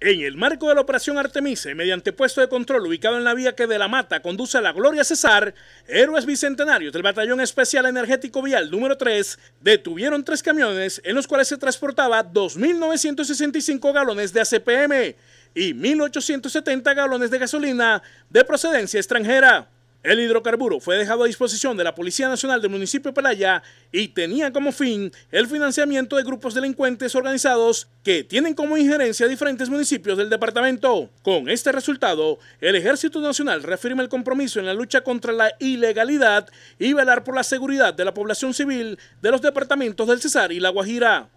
En el marco de la operación Artemise, mediante puesto de control ubicado en la vía que de la Mata conduce a la Gloria César, héroes bicentenarios del Batallón Especial Energético Vial número 3 detuvieron tres camiones en los cuales se transportaba 2.965 galones de ACPM y 1.870 galones de gasolina de procedencia extranjera. El hidrocarburo fue dejado a disposición de la Policía Nacional del municipio de Pelaya y tenía como fin el financiamiento de grupos delincuentes organizados que tienen como injerencia diferentes municipios del departamento. Con este resultado, el Ejército Nacional reafirma el compromiso en la lucha contra la ilegalidad y velar por la seguridad de la población civil de los departamentos del Cesar y La Guajira.